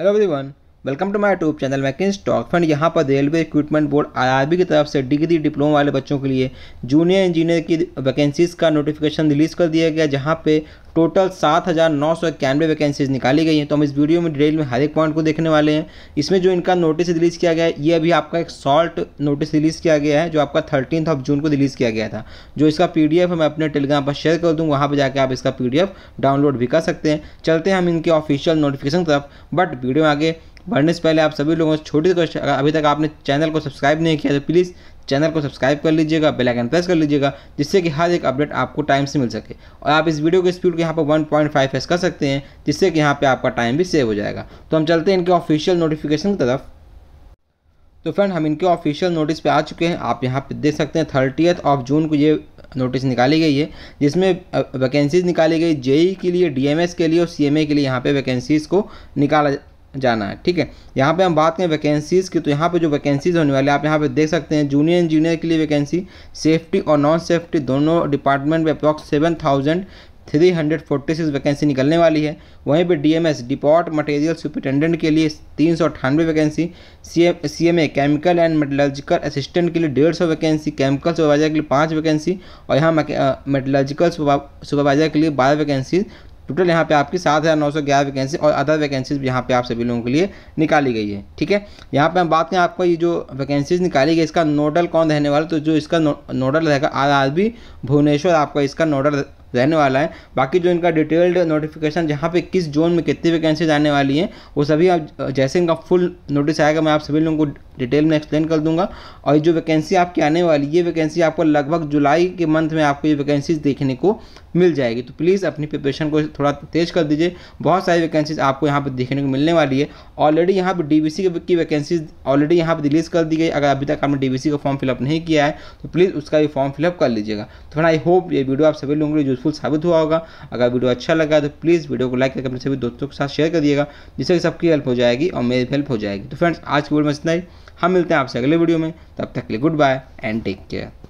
hello everyone welcome to my tube channel मैकिन stock fund यहाँ पर रेलवे इक्विपमेंट बोर्ड आईआरबी की तरफ से डिग्री डिप्लोमा वाले बच्चों के लिए जूनियर इंजीनियर की वैकेंसीज़ का नोटिफिकेशन रिलीज़ कर दिया गया जहाँ पे टोटल सात हज़ार नौ सौ इक्यानवे वैकेंसीज निकाली गई हैं तो हम इस वीडियो में डिटेल में हर एक पॉइंट को देखने वाले हैं इसमें जो इनका नोटिस रिलीज़ किया गया है ये अभी आपका एक शॉर्ट नोटिस रिलीज़ किया गया है जो आपका थर्टीन ऑफ जून को रिलीज़ किया गया था जो इसका पी डी एफ मैं अपने टेलीग्राम पर शेयर कर दूँ वहाँ पर जाकर आप इसका पी डी एफ डाउनलोड भी कर सकते हैं चलते हैं हम इनके ऑफिशियल नोटिफिकेशन तरफ बट वीडियो में आगे बढ़ने से पहले आप सभी लोगों से छोटी रिक्वेस्ट अगर अभी तक आपने चैनल को सब्सक्राइब नहीं किया तो प्लीज़ चैनल को सब्सक्राइब कर लीजिएगा बेल आइकन प्रेस कर लीजिएगा जिससे कि हर एक अपडेट आपको टाइम से मिल सके और आप इस वीडियो की स्पीड को यहाँ पर वन पॉइंट फाइव एस कर सकते हैं जिससे कि यहाँ पर आपका टाइम भी सेव हो जाएगा तो हम चलते हैं इनके ऑफिशियल नोटिफिकेशन की तरफ तो फ्रेंड हम इनके ऑफिशियल नोटिस पर आ चुके हैं आप यहाँ पर देख सकते हैं थर्टीथ ऑफ जून को ये नोटिस निकाली गई है जिसमें वैकेंसीज़ निकाली गई जेई के लिए डीएमएस के लिए और सीएमए के लिए यहाँ पे वैकेंसीज़ को निकाला जाना है ठीक है यहाँ पे हम बात करें वैकेंसीज़ की तो यहाँ पे जो वैकेंसीज़ होने वाली है आप यहाँ पे देख सकते हैं जूनियर इंजीनियर के लिए वैकेंसी सेफ्टी और नॉन सेफ्टी दोनों डिपार्टमेंट में approx seven thousand three hundred forty six vacancy निकलने वाली है वहीं पे डीएमएस डिपॉट मटेरियल सुपरिटेंडेंट के लिए तीन सौ अठानवे vacancy C M A chemical and metallurgical assistant के लिए डेढ़ सौ वैकेंसी केमिकल सुपरवाइजर के लिए पाँच वैकेंसी और यहाँ मेटलॉजिकल सुपरवाइजर के लिए बारह वैकेंसी टोटल यहाँ पे आपकी सात हज़ार नौ सौ ग्यारह वैकेंसी और अदर वैकेंसीज भी यहाँ पे आप सभी लोगों के लिए निकाली गई है ठीक है यहाँ पे हम बात करें आपको ये जो वैकेंसीज निकाली गई इसका नोडल कौन रहने वाला तो जो इसका नोडल रहेगा आर आर बी भुवनेश्वर आपका इसका नोडल रहने वाला है बाकी जो इनका डिटेल्ड नोटिफिकेशन जहाँ पे किस जोन में कितनी वैकेंसीज आने वाली हैं वो सभी आप जैसे इनका फुल नोटिस आएगा मैं आप सभी लोगों को डिटेल में एक्सप्लेन कर दूंगा और जो वैकेंसी आपकी आने वाली ये वैकेंसी आपको लगभग जुलाई के मंथ में आपको ये वैकेंसीज देखने को मिल जाएगी तो प्लीज़ अपनी प्रिपरेशन को थोड़ा तेज कर दीजिए बहुत सारी वैकेंसीज आपको यहाँ पर देखने को मिलने वाली है ऑलरेडी यहाँ पर डी की वैकेंसीज ऑलरेडी यहाँ पर रिलीज़ कर दी गई अगर अभी तक आपने डी का फॉर्म फिलअप नहीं किया है तो प्लीज़ उसका भी फॉर्म फिलअप कर लीजिएगा तो फिर आई होप ये वीडियो आप सभी लोगों के लिए यूज़फुल साबित हुआ होगा अगर वीडियो अच्छा लगा तो प्लीज़ वीडियो को लाइक करके अपने सभी दोस्तों के साथ शेयर कर दिएगा जिससे कि सबकी हेल्प हो जाएगी और मेरी भी हेल्प हो जाएगी तो फ्रेंड्स आज की वीडियो में इतना ही हम मिलते हैं आपसे अगले वीडियो में तब तक के लिए goodbye and take care